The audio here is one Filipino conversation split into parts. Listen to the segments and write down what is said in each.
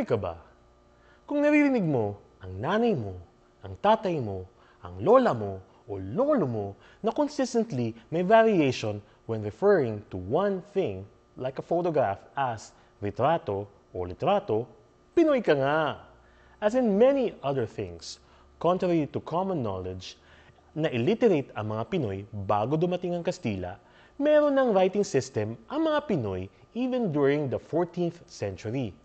Pinoy ka ba? Kung naririnig mo ang nanay mo, ang tatay mo, ang lola mo, o lolo mo na consistently may variation when referring to one thing like a photograph as retrato o litrato, Pinoy ka nga! As in many other things, contrary to common knowledge, na illiterate ang mga Pinoy bago dumating ang Kastila, meron ng writing system ang mga Pinoy even during the 14th century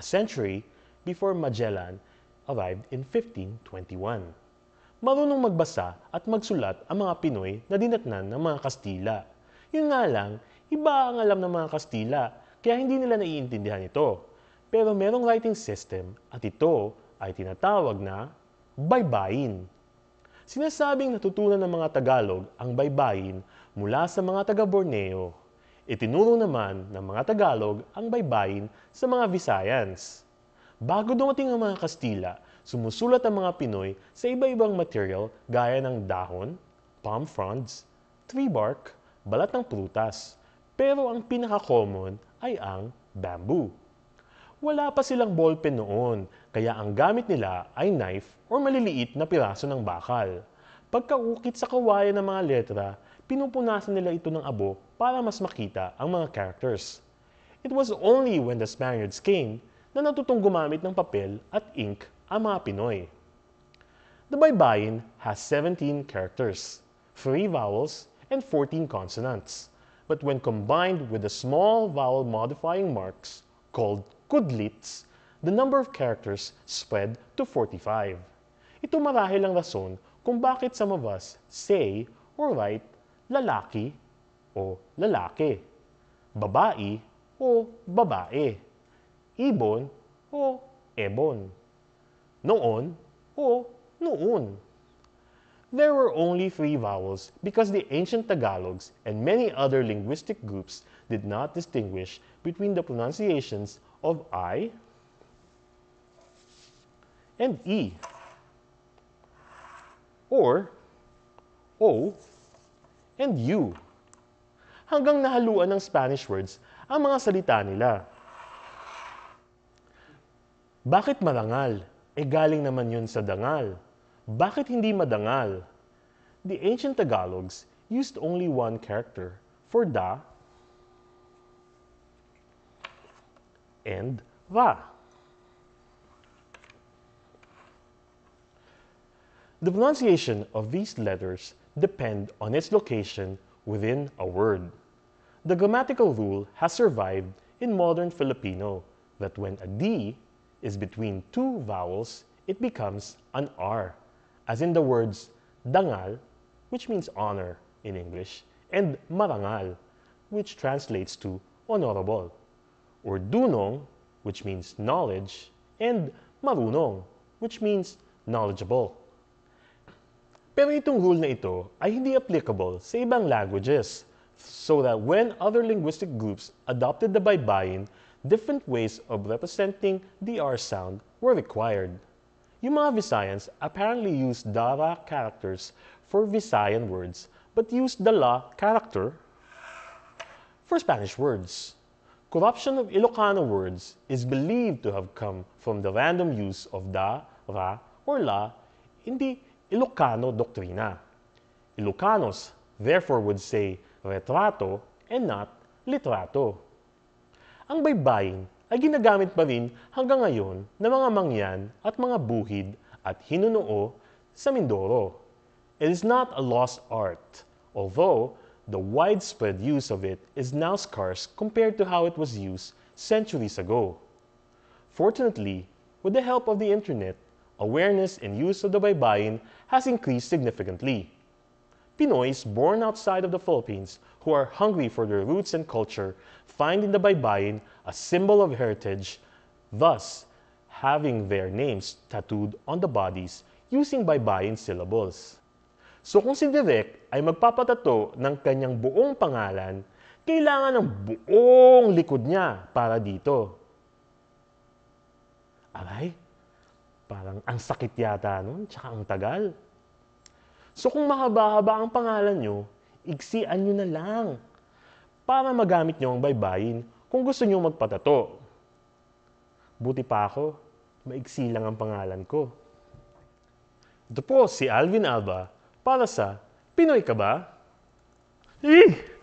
a century before Magellan arrived in 1521. Marunong magbasa at magsulat ang mga Pinoy na dinatnan ng mga Kastila. Yun nga lang, iba ang alam ng mga Kastila, kaya hindi nila naiintindihan ito. Pero merong writing system at ito ay tinatawag na baybayin. Sinasabing natutunan ng mga Tagalog ang baybayin mula sa mga taga Borneo. Itinuro naman ng mga Tagalog ang baybayin sa mga Visayans. Bago dumating ang mga Kastila, sumusulat ang mga Pinoy sa iba-ibang material gaya ng dahon, palm fronds, tree bark, balat ng prutas. Pero ang pinaka-common ay ang bamboo. Wala pa silang ballpen noon, kaya ang gamit nila ay knife or maliliit na piraso ng bakal. Pagkaukit sa kawayan ng mga letra, pinupunasan nila ito ng abo para mas makita ang mga characters. It was only when the Spaniards came na natutong gumamit ng papel at ink ang mga Pinoy. The baybayin has 17 characters, 3 vowels, and 14 consonants. But when combined with the small vowel modifying marks, called kudlits, the number of characters spread to 45. Ito marahil ang rason kung bakit some of us say or write lalaki o lalaki, babae o babae, ibon o ebon, noon o noon. There were only three vowels because the ancient Tagalogs and many other linguistic groups did not distinguish between the pronunciations of I and E or O and you. Hanggang nahaluan ng Spanish words ang mga salita nila. Bakit marangal? E galing naman yun sa dangal. Bakit hindi madangal? The ancient Tagalogs used only one character for da and va. The pronunciation of these letters depend on its location within a word. The grammatical rule has survived in modern Filipino that when a D is between two vowels, it becomes an R, as in the words dangal, which means honor in English, and marangal, which translates to honorable, or dunong, which means knowledge, and marunong, which means knowledgeable. Pero itong rule na ito ay hindi applicable sa ibang languages so that when other linguistic groups adopted the baybayin, different ways of representing the R sound were required. Yung mga Visayans apparently used the ra characters for Visayan words but used the la character for Spanish words. Corruption of Ilocano words is believed to have come from the random use of da, ra, or la in the Ilocano doctrina. Ilocanos therefore would say retrato and not litrato. Ang baybayin ay ginagamit pa rin hanggang ngayon ng mga mangyan at mga buhid at hinunoo sa Mindoro. It is not a lost art, although the widespread use of it is now scarce compared to how it was used centuries ago. Fortunately, with the help of the internet, awareness and use of the baybayin has increased significantly. Pinoys born outside of the Philippines who are hungry for their roots and culture find in the baybayin a symbol of heritage, thus having their names tattooed on the bodies using baybayin syllables. So kung si Vivek ay magpapatato ng kanyang buong pangalan, kailangan ng buong likod niya para dito. Aray, Parang ang sakit yata nun, tsaka ang tagal. So kung mahaba-haba ang pangalan nyo, igsian nyo na lang para magamit nyo ang baybayin kung gusto nyo magpatato. Buti pa ako, maiksi lang ang pangalan ko. Ito po si Alvin Alba para sa Pinoy ka ba? Eh!